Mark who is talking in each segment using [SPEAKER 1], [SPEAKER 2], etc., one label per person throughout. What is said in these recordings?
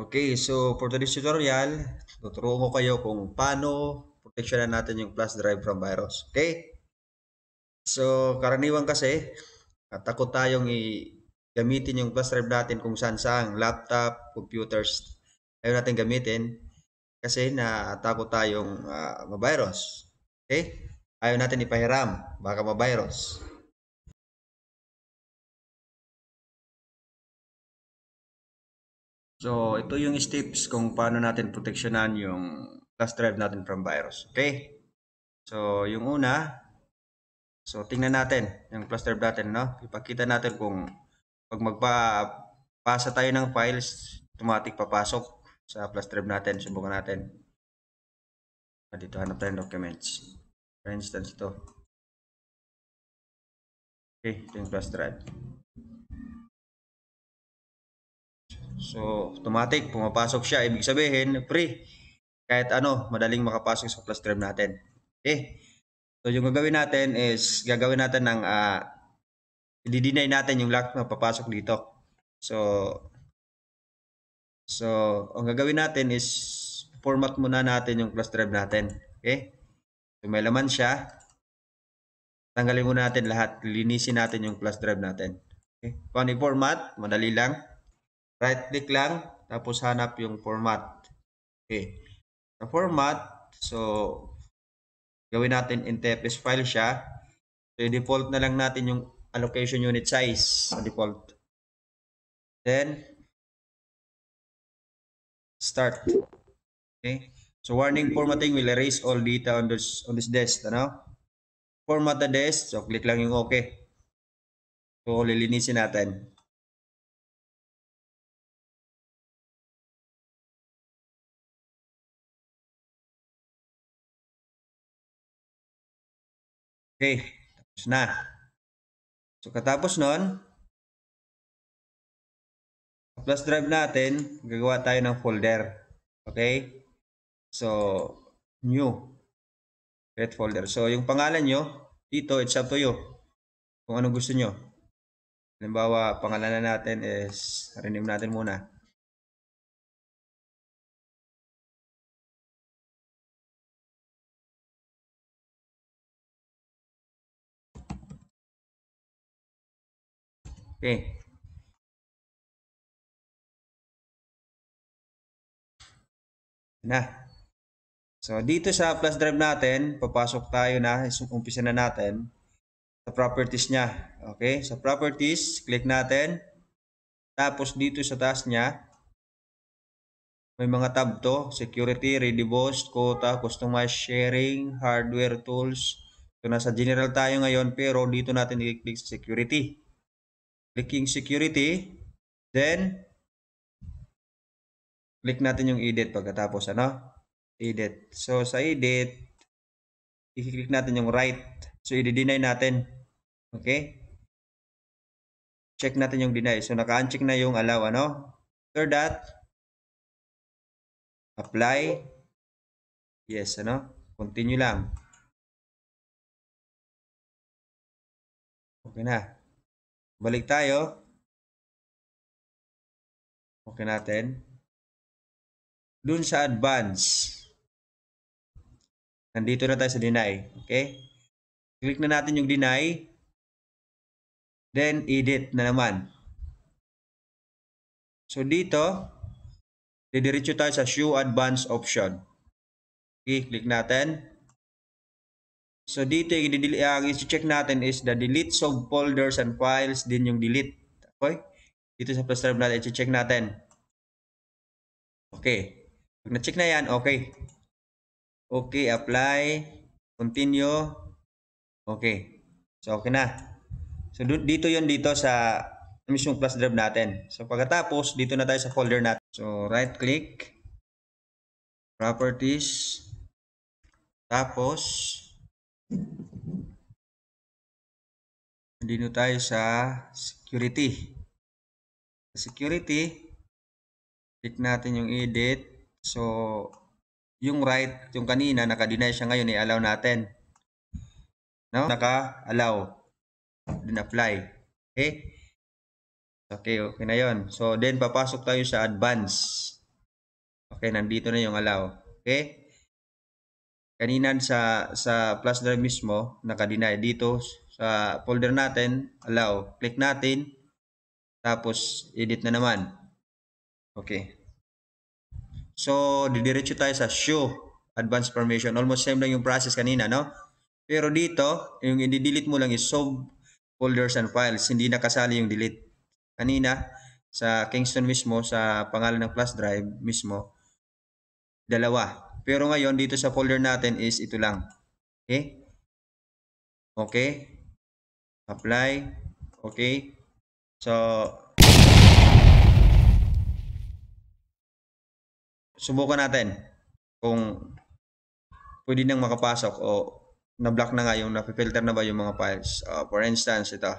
[SPEAKER 1] Okay, so for today's tutorial, tuturuan ko kayo kung paano proteksyonan natin yung flash drive from virus. Okay? So, karaniwan kasi, takot tayong gamitin yung flash drive natin kung saan saan, laptop, computers, ayaw natin gamitin kasi natakot tayong
[SPEAKER 2] uh, mavirus. Okay? Ayaw natin ipahiram, baka mavirus. So, ito yung steps kung paano natin proteksyonan yung flash drive natin
[SPEAKER 1] from virus. Okay? So, yung una, so tingnan natin yung flash drive natin, no? Ipakita natin kung pag magpapasa tayo ng files, automatic papasok sa flash drive natin. Subukan natin.
[SPEAKER 2] Ah, dito, hanap tayo ng documents. For instance, ito. Okay, ito yung flash drive.
[SPEAKER 1] So, automatic, pumapasok siya. Ibig sabihin, free. Kahit ano, madaling makapasok sa plus term natin. Okay? So, yung gagawin natin is, gagawin natin ng, uh, ah, didinay natin yung lock na papasok dito. So, so, ang gagawin natin is, format muna natin yung plus drive natin. Okay? So, may laman siya. Tanggalin muna natin lahat. Linisin natin yung plus drive natin. Okay? Paano i-format? Madali lang. Right click lang, tapos hanap yung format. Okay. Sa format, so gawin natin in TFS file siya. So default na lang natin yung allocation unit size sa default. Then, start. Okay. So warning formatting will erase all data on this on this desk, ano? Format the desk, so click lang yung okay.
[SPEAKER 2] So lilinisin natin. Okay, tapos na. So katapos nun, plus drive natin, gagawa tayo ng folder. Okay? So,
[SPEAKER 1] new. Create folder. So, yung pangalan nyo, dito, it's up to you.
[SPEAKER 2] Kung ano gusto nyo. Halimbawa, pangalanan natin is, rename natin muna. Okay. Na. So, dito
[SPEAKER 1] sa plus drive natin, papasok tayo na. Umpisa na natin sa properties niya. Okay? Sa properties, click natin. Tapos, dito sa taas niya, may mga tab to. Security, Redibos, Quota, Customize Sharing, Hardware Tools. So, nasa general tayo ngayon pero dito natin i-click sa security clicking security. Then, click natin yung edit pagkatapos ano? Edit. So, sa edit, i-click natin yung right. So, i-deny natin.
[SPEAKER 2] Okay? Check natin yung deny. So, naka-uncheck na yung allow ano? After that, apply. Yes, ano? Continue lang. Okay na. Balik tayo. Okay natin. Dun sa advance.
[SPEAKER 1] Nandito na tayo sa deny. Okay? Click na natin yung deny. Then, edit na naman. So, dito, didiretso tayo sa show advance option. Okay, click natin. So dito ang i-check natin is the delete of folders and files din yung delete. Okay? Dito sa plus tab natin i-check natin. Okay. Pag na-check na yan, okay. Okay, apply, continue. Okay. So okay na. So dito 'yon dito sa mismong plus drive natin. So pagkatapos, dito na tayo
[SPEAKER 2] sa folder natin. So right click properties tapos
[SPEAKER 1] Nandito tayo sa security. Sa Security, click natin yung edit. So, yung right, yung kanina, naka-deny siya ngayon, i-allow natin. No? Naka-allow. Then apply. Okay? Okay, okay na yon. So, then papasok tayo sa advance. Okay, nandito na yung allow. Okay? kanina sa sa plus drive mismo naka-deny dito sa folder natin allow click natin tapos edit na naman okay so didiretso tayo sa show advanced permission almost same lang yung process kanina no pero dito yung i-delete mo lang is sub folders and files hindi nakasali yung delete kanina sa Kingston mismo sa pangalan ng plus drive mismo dalawa pero ngayon, dito sa folder natin is ito lang. Okay? Okay. Apply. Okay. So, subukan natin kung pwede nang makapasok o na-block na nga yung na-filter na ba yung mga files. Uh, for instance,
[SPEAKER 2] ito.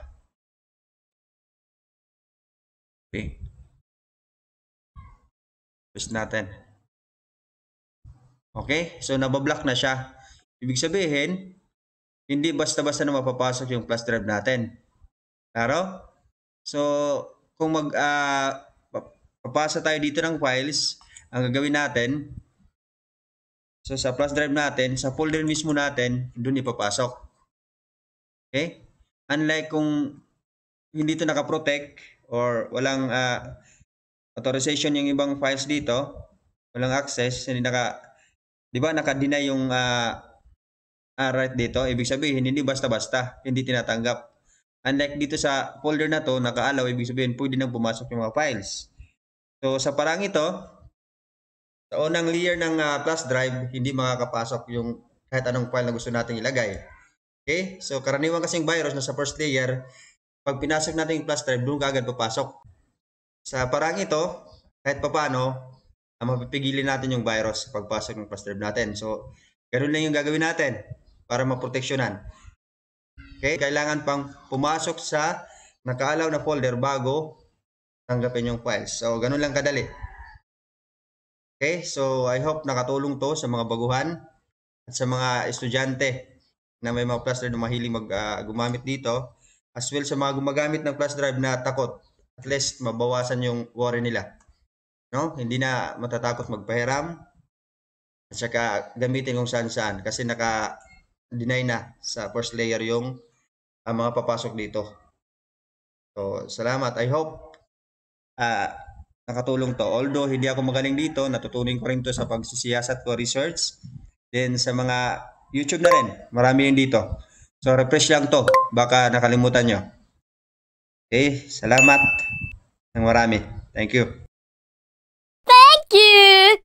[SPEAKER 2] Okay. Test natin. Okay? So, nabablock
[SPEAKER 1] na siya. Ibig sabihin, hindi basta-basta na mapapasok yung flash drive natin. Pero, So, kung mag, uh, papasa tayo dito ng files, ang gagawin natin, so sa flash drive natin, sa folder mismo natin, doon ipapasok. Okay? Unlike kung hindi ito nakaprotect or walang uh, authorization yung ibang files dito, walang access, hindi naka 'Di ba nakadeny yung uh, uh, right dito? Ibig sabihin hindi basta-basta, hindi tinatanggap. Unlike dito sa folder na to, naka-allow ibig sabihin pwede nang pumasok yung mga files. So sa parang ito, sa unang layer ng uh, flash drive, hindi makakapasok yung kahit anong file na gusto nating ilagay. Okay? So karaniwan kasing virus na sa first layer, pag pinasok natin yung flash drive, doon kaagad papasok. Sa parang ito, kahit papano, na mapipigilan natin yung virus sa pagpasok ng plasturb natin. So, ganun lang yung gagawin natin para maproteksyonan. Okay? Kailangan pang pumasok sa nakaalaw na folder bago tanggapin yung files. So, ganun lang kadali. Okay? So, I hope nakatulong to sa mga baguhan at sa mga estudyante na may mga flash drive na mahiling mag, uh, gumamit dito as well sa mga gumagamit ng flash drive na takot at least mabawasan yung worry nila. No? Hindi na matatakot magpahiram. At saka gamitin kung saan saan kasi naka-deny na sa first layer yung uh, mga papasok dito. So, salamat. I hope uh, nakatulong to. Although hindi ako magaling dito, natutunin ko rin to sa pagsisiyasat ko research. Then sa mga YouTube na rin, marami yun dito. So, refresh lang to. Baka nakalimutan
[SPEAKER 2] nyo. Okay, salamat ng marami. Thank you. you.